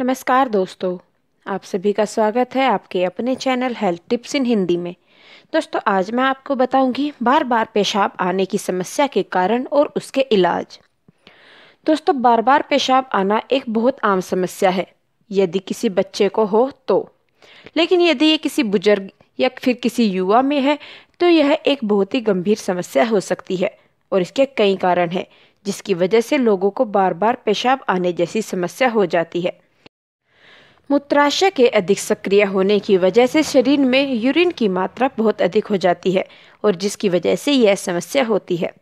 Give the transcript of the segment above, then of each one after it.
नमस्कार दोस्तों आप सभी का स्वागत है आपके अपने channel health tips in Hindi में दोस्तों आज मैं आपको बताऊंगी बार बार पेशाब आने की समस्या के कारण और उसके इलाज दोस्तों बार बार पेशाब आना एक बहुत आम समस्या है यदि किसी बच्चे को हो तो लेकिन यदि ये किसी बुजुर्ग या फिर किसी युवा में है तो यह एक बहुत ही गंभीर समस्या हो सकती है और इसके कई कारण हैं जिसकी वजह से लोगों को बार बार पेशाब आने जैसी समस्या हो जाती है मूत्राशय के अधिक सक्रिय होने की वजह से शरीर में यूरिन की मात्रा बहुत अधिक हो जाती है और जिसकी वजह से यह समस्या होती है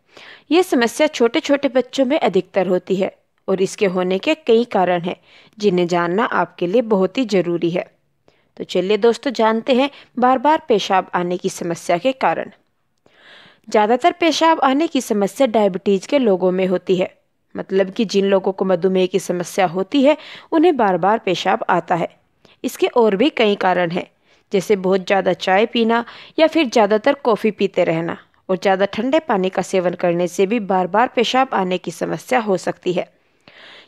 यह समस्या छोटे छोटे बच्चों में अधिकतर होती है और इसके होने के कई कारण हैं जिन्हें जानना आपके लिए बहुत ही ज़रूरी है तो चलिए दोस्तों जानते हैं बार बार पेशाब आने की समस्या के कारण ज़्यादातर पेशाब आने की समस्या डायबिटीज़ के लोगों में होती है मतलब कि जिन लोगों को मधुमेह की समस्या होती है उन्हें बार बार पेशाब आता है इसके और भी कई कारण हैं जैसे बहुत ज़्यादा चाय पीना या फिर ज़्यादातर कॉफ़ी पीते रहना और ज़्यादा ठंडे पानी का सेवन करने से भी बार बार पेशाब आने की समस्या हो सकती है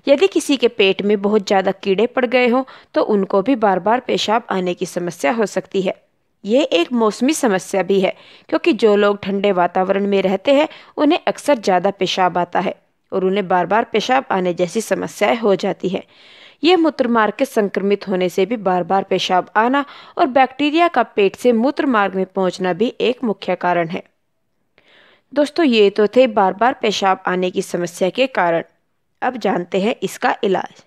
यदि किसी के पेट में बहुत ज़्यादा कीड़े पड़ गए हों तो उनको भी बार बार पेशाब आने की समस्या हो सकती है ये एक मौसमी समस्या भी है क्योंकि जो लोग ठंडे वातावरण में रहते हैं उन्हें अक्सर ज़्यादा पेशाब आता है और उन्हें बार बार पेशाब आने जैसी समस्याएं हो जाती है यह मूत्र मार्ग के संक्रमित होने से भी बार बार पेशाब आना और बैक्टीरिया का पेट से मूत्र मार्ग में पहुंचना भी एक मुख्य कारण है दोस्तों ये तो थे बार बार पेशाब आने की समस्या के कारण अब जानते हैं इसका इलाज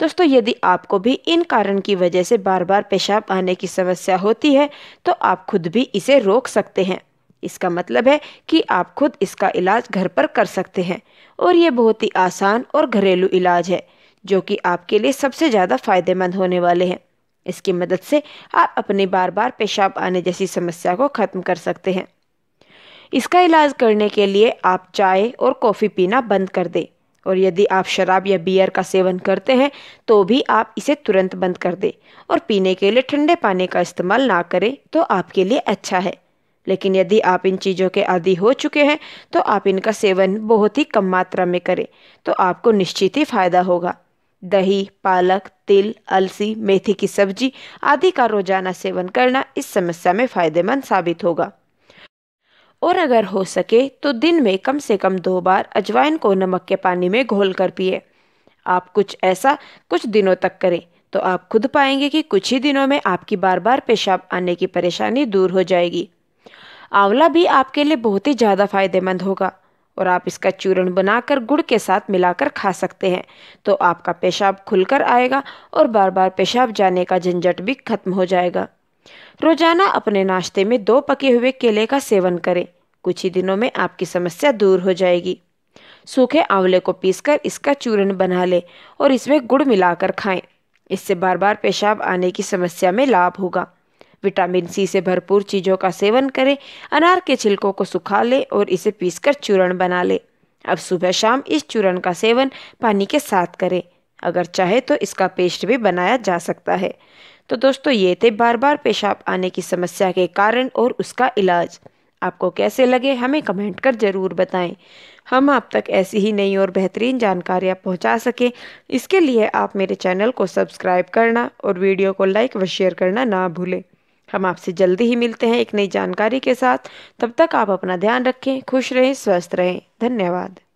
दोस्तों यदि आपको भी इन कारण की वजह से बार बार पेशाब आने की समस्या होती है तो आप खुद भी इसे रोक सकते हैं इसका मतलब है कि आप खुद इसका इलाज घर पर कर सकते हैं और ये बहुत ही आसान और घरेलू इलाज है जो कि आपके लिए सबसे ज़्यादा फ़ायदेमंद होने वाले हैं इसकी मदद से आप अपने बार बार पेशाब आने जैसी समस्या को ख़त्म कर सकते हैं इसका इलाज करने के लिए आप चाय और कॉफ़ी पीना बंद कर दें और यदि आप शराब या बियर का सेवन करते हैं तो भी आप इसे तुरंत बंद कर दें और पीने के लिए ठंडे पानी का इस्तेमाल ना करें तो आपके लिए अच्छा है लेकिन यदि आप इन चीज़ों के आदि हो चुके हैं तो आप इनका सेवन बहुत ही कम मात्रा में करें तो आपको निश्चित ही फायदा होगा दही पालक तिल अलसी मेथी की सब्जी आदि का रोजाना सेवन करना इस समस्या में फायदेमंद साबित होगा और अगर हो सके तो दिन में कम से कम दो बार अजवाइन को नमक के पानी में घोल कर पिए आप कुछ ऐसा कुछ दिनों तक करें तो आप खुद पाएंगे कि कुछ ही दिनों में आपकी बार बार पेशाब आने की परेशानी दूर हो जाएगी आंवला भी आपके लिए बहुत ही ज़्यादा फायदेमंद होगा और आप इसका चूर्ण बनाकर गुड़ के साथ मिलाकर खा सकते हैं तो आपका पेशाब खुलकर आएगा और बार बार पेशाब जाने का झंझट भी खत्म हो जाएगा रोजाना अपने नाश्ते में दो पके हुए केले का सेवन करें कुछ ही दिनों में आपकी समस्या दूर हो जाएगी सूखे आंवले को पीसकर इसका चूर्ण बना लें और इसमें गुड़ मिलाकर खाएं इससे बार बार पेशाब आने की समस्या में लाभ होगा विटामिन सी से भरपूर चीज़ों का सेवन करें अनार के छिलकों को सुखा लें और इसे पीसकर चूर्ण बना लें अब सुबह शाम इस चूर्ण का सेवन पानी के साथ करें अगर चाहे तो इसका पेस्ट भी बनाया जा सकता है तो दोस्तों ये थे बार बार पेशाब आने की समस्या के कारण और उसका इलाज आपको कैसे लगे हमें कमेंट कर ज़रूर बताएं हम आप तक ऐसी ही नई और बेहतरीन जानकारियाँ पहुँचा सकें इसके लिए आप मेरे चैनल को सब्सक्राइब करना और वीडियो को लाइक व शेयर करना ना भूलें हम आपसे जल्दी ही मिलते हैं एक नई जानकारी के साथ तब तक आप अपना ध्यान रखें खुश रहें स्वस्थ रहें धन्यवाद